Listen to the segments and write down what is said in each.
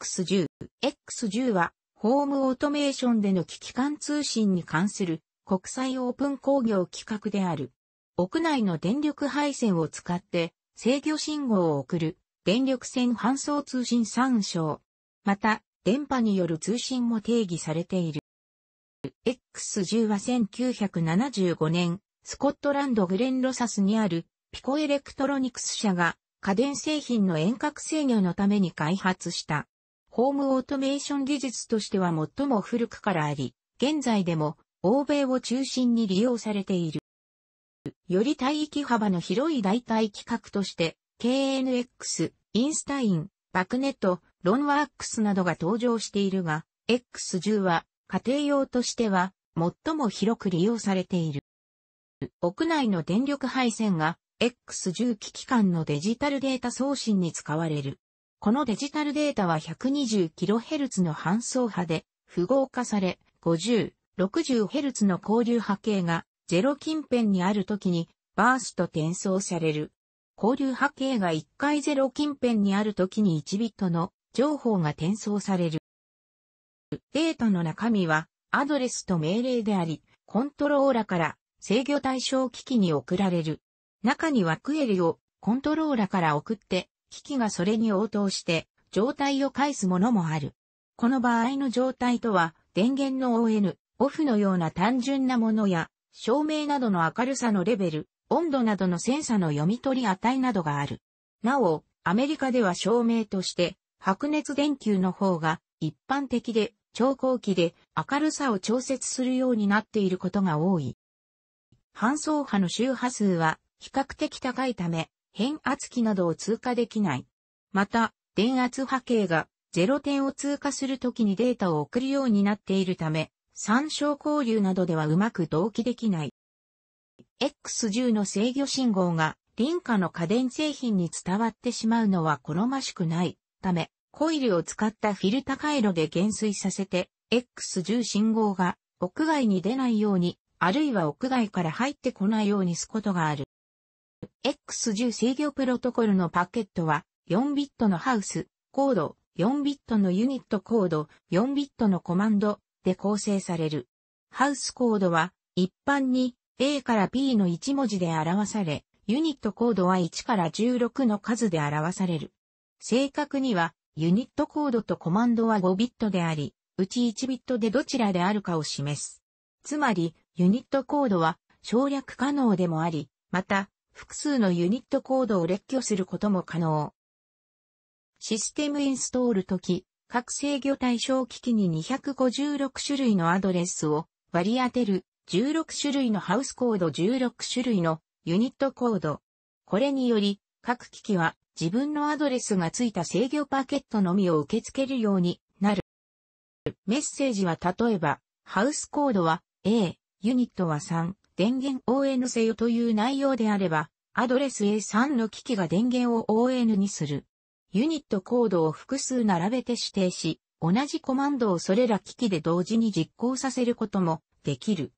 X10。X10 は、ホームオートメーションでの機器間通信に関する国際オープン工業企画である。屋内の電力配線を使って制御信号を送る電力線搬送通信参照。また、電波による通信も定義されている。X10 は1975年、スコットランドグレンロサスにあるピコエレクトロニクス社が家電製品の遠隔制御のために開発した。ホームオートメーション技術としては最も古くからあり、現在でも欧米を中心に利用されている。より帯域幅の広い代替規格として、KNX、インスタイン、バクネット、ロンワークスなどが登場しているが、X10 は家庭用としては最も広く利用されている。屋内の電力配線が X10 機器間のデジタルデータ送信に使われる。このデジタルデータは 120kHz の半層波で符号化され、50、60Hz の交流波形が0近辺にある時にバースト転送される。交流波形が1回0近辺にある時に1ビットの情報が転送される。データの中身はアドレスと命令であり、コントローラから制御対象機器に送られる。中にはクエリをコントローラから送って、機器がそれに応答して、状態を返すものもある。この場合の状態とは、電源の ON、オフのような単純なものや、照明などの明るさのレベル、温度などのセンサの読み取り値などがある。なお、アメリカでは照明として、白熱電球の方が一般的で、調光器で明るさを調節するようになっていることが多い。半層波の周波数は比較的高いため、変圧器などを通過できない。また、電圧波形が0点を通過するときにデータを送るようになっているため、参照交流などではうまく同期できない。X10 の制御信号が臨下の家電製品に伝わってしまうのは好ましくないため、コイルを使ったフィルタ回路で減衰させて、X10 信号が屋外に出ないように、あるいは屋外から入ってこないようにすことがある。X10 制御プロトコルのパケットは、4ビットのハウス、コード、4ビットのユニットコード、4ビットのコマンドで構成される。ハウスコードは、一般に A から P の1文字で表され、ユニットコードは1から16の数で表される。正確には、ユニットコードとコマンドは5ビットであり、うち1ビットでどちらであるかを示す。つまり、ユニットコードは省略可能でもあり、また、複数のユニットコードを列挙することも可能。システムインストール時、各制御対象機器に256種類のアドレスを割り当てる16種類のハウスコード16種類のユニットコード。これにより、各機器は自分のアドレスがついた制御パケットのみを受け付けるようになる。メッセージは例えば、ハウスコードは A、ユニットは3、電源 ON せよという内容であれば、アドレス A3 の機器が電源を ON にする。ユニットコードを複数並べて指定し、同じコマンドをそれら機器で同時に実行させることもできる。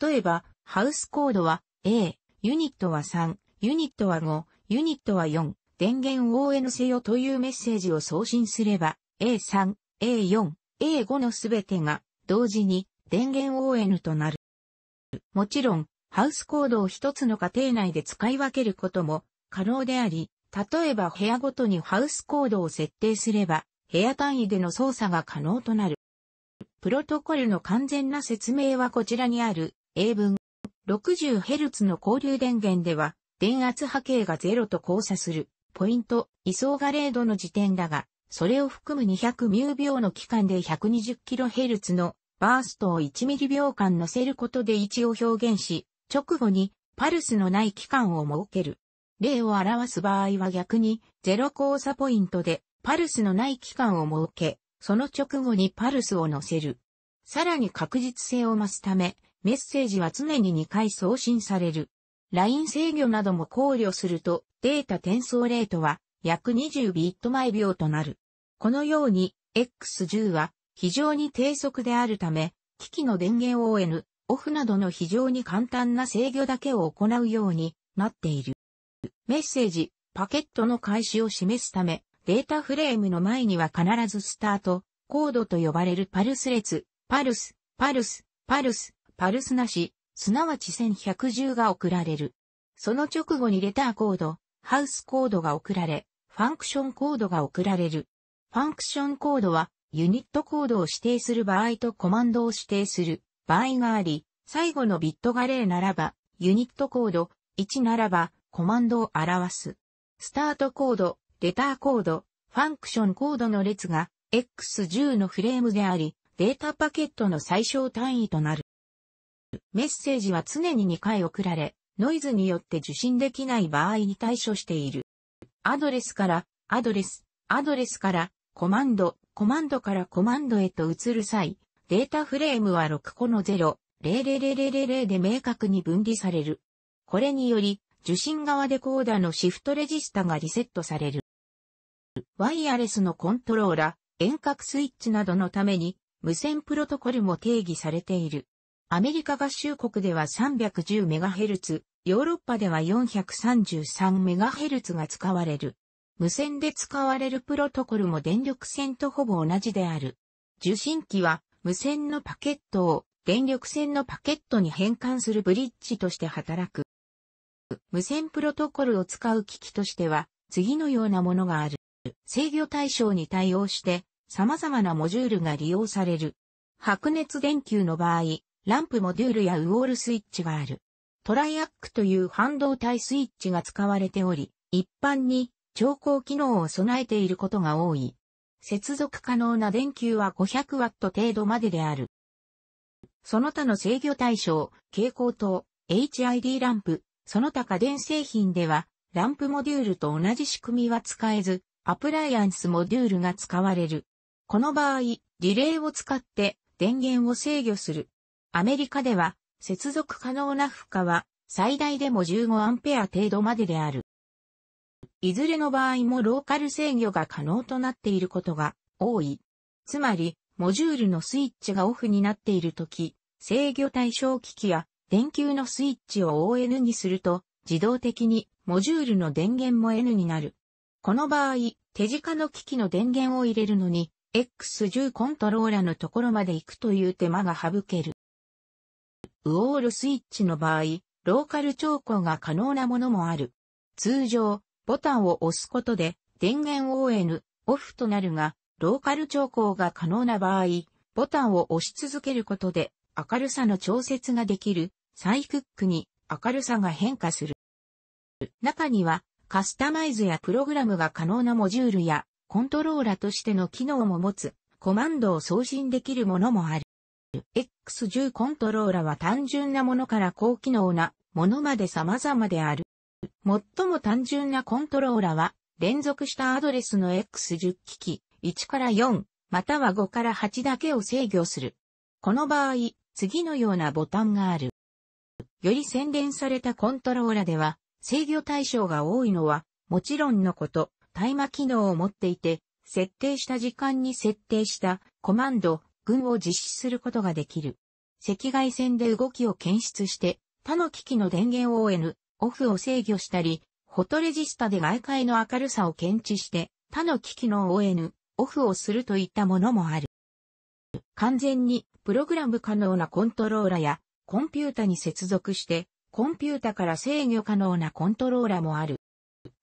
例えば、ハウスコードは A、ユニットは3、ユニットは5、ユニットは4、電源 ON せよというメッセージを送信すれば、A3、A4、A5 のすべてが同時に電源 ON となる。もちろん、ハウスコードを一つの家庭内で使い分けることも可能であり、例えば部屋ごとにハウスコードを設定すれば、部屋単位での操作が可能となる。プロトコルの完全な説明はこちらにある英文。60Hz の交流電源では、電圧波形が0と交差する、ポイント、位相が0度の時点だが、それを含む200ミュー秒の期間で 120kHz のバーストを1ミリ秒間乗せることで位置を表現し、直後にパルスのない期間を設ける。例を表す場合は逆に0交差ポイントでパルスのない期間を設け、その直後にパルスを乗せる。さらに確実性を増すため、メッセージは常に2回送信される。ライン制御なども考慮すると、データ転送レートは約20ビット毎秒となる。このように、X10 は非常に低速であるため、機器の電源を N、オフなどの非常に簡単な制御だけを行うようになっている。メッセージ、パケットの開始を示すため、データフレームの前には必ずスタート、コードと呼ばれるパルス列、パルス、パルス、パルス、パルスなし、すなわち1110が送られる。その直後にレターコード、ハウスコードが送られ、ファンクションコードが送られる。ファンクションコードはユニットコードを指定する場合とコマンドを指定する場合があり、最後のビットが0ならば、ユニットコード1ならば、コマンドを表す。スタートコード、レターコード、ファンクションコードの列が X10 のフレームであり、データパケットの最小単位となる。メッセージは常に2回送られ、ノイズによって受信できない場合に対処している。アドレスから、アドレス、アドレスから、コマンド、コマンドからコマンドへと移る際、データフレームは6個の0、0 0 0 0で明確に分離される。これにより、受信側デコーダのシフトレジスタがリセットされる。ワイヤレスのコントローラ、遠隔スイッチなどのために、無線プロトコルも定義されている。アメリカ合衆国では 310MHz、ヨーロッパでは 433MHz が使われる。無線で使われるプロトコルも電力線とほぼ同じである。受信機は無線のパケットを電力線のパケットに変換するブリッジとして働く。無線プロトコルを使う機器としては次のようなものがある。制御対象に対応して様々なモジュールが利用される。白熱電球の場合、ランプモデュールやウォールスイッチがある。トライアックという半導体スイッチが使われており、一般に調光機能を備えていることが多い。接続可能な電球は 500W 程度までである。その他の制御対象、蛍光灯、HID ランプ、その他家電製品では、ランプモデュールと同じ仕組みは使えず、アプライアンスモデュールが使われる。この場合、リレーを使って電源を制御する。アメリカでは、接続可能な負荷は最大でも 15A 程度までである。いずれの場合もローカル制御が可能となっていることが多い。つまり、モジュールのスイッチがオフになっているとき、制御対象機器や電球のスイッチを ON にすると、自動的にモジュールの電源も N になる。この場合、手近の機器の電源を入れるのに、X10 コントローラのところまで行くという手間が省ける。ウォールスイッチの場合、ローカル調光が可能なものもある。通常、ボタンを押すことで電源 ON、オフとなるが、ローカル調光が可能な場合、ボタンを押し続けることで明るさの調節ができるサイクックに明るさが変化する。中にはカスタマイズやプログラムが可能なモジュールやコントローラとしての機能も持つコマンドを送信できるものもある。X10 コントローラは単純なものから高機能なものまで様々である。最も単純なコントローラは、連続したアドレスの X10 機器、1から4、または5から8だけを制御する。この場合、次のようなボタンがある。より洗練されたコントローラでは、制御対象が多いのは、もちろんのこと、タイマ機能を持っていて、設定した時間に設定したコマンド、群を実施することができる。赤外線で動きを検出して、他の機器の電源を ON、オフを制御したり、フォトレジスタで外界の明るさを検知して、他の機器の ON、オフをするといったものもある。完全にプログラム可能なコントローラやコンピュータに接続して、コンピュータから制御可能なコントローラもある。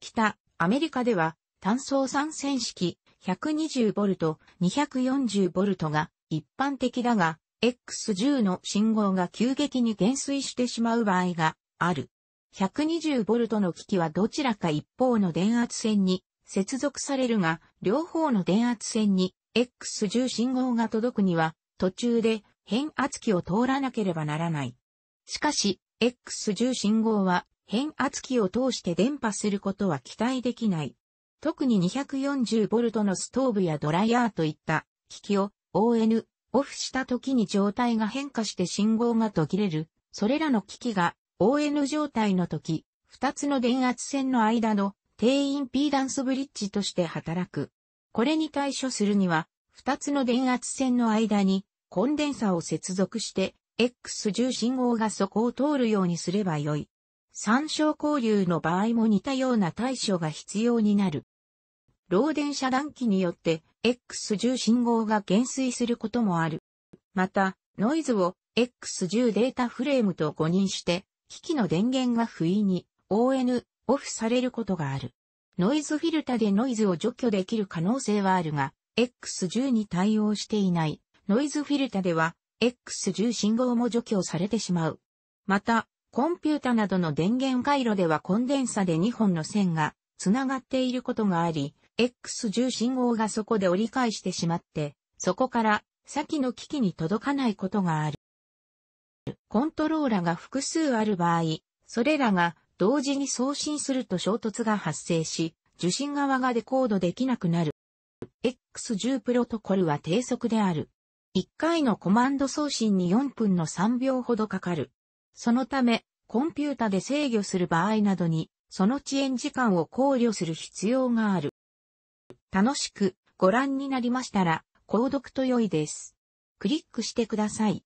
北、アメリカでは、単層三線式 120V、240V が一般的だが、X10 の信号が急激に減衰してしまう場合がある。120V の機器はどちらか一方の電圧線に接続されるが、両方の電圧線に X10 信号が届くには、途中で変圧器を通らなければならない。しかし、X10 信号は変圧器を通して電波することは期待できない。特に 240V のストーブやドライヤーといった機器を ON オフした時に状態が変化して信号が途切れる。それらの機器が ON 状態の時、二つの電圧線の間の低インピーダンスブリッジとして働く。これに対処するには、二つの電圧線の間にコンデンサを接続して、X10 信号がそこを通るようにすればよい。参照交流の場合も似たような対処が必要になる。漏電遮断機によって X10 信号が減衰することもある。また、ノイズを X10 データフレームと誤認して機器の電源が不意に ON オフされることがある。ノイズフィルタでノイズを除去できる可能性はあるが、X10 に対応していないノイズフィルタでは X10 信号も除去されてしまう。また、コンピュータなどの電源回路ではコンデンサで2本の線がつながっていることがあり、X10 信号がそこで折り返してしまって、そこから先の機器に届かないことがある。コントローラが複数ある場合、それらが同時に送信すると衝突が発生し、受信側がデコードできなくなる。X10 プロトコルは低速である。1回のコマンド送信に4分の3秒ほどかかる。そのため、コンピュータで制御する場合などに、その遅延時間を考慮する必要がある。楽しくご覧になりましたら、購読と良いです。クリックしてください。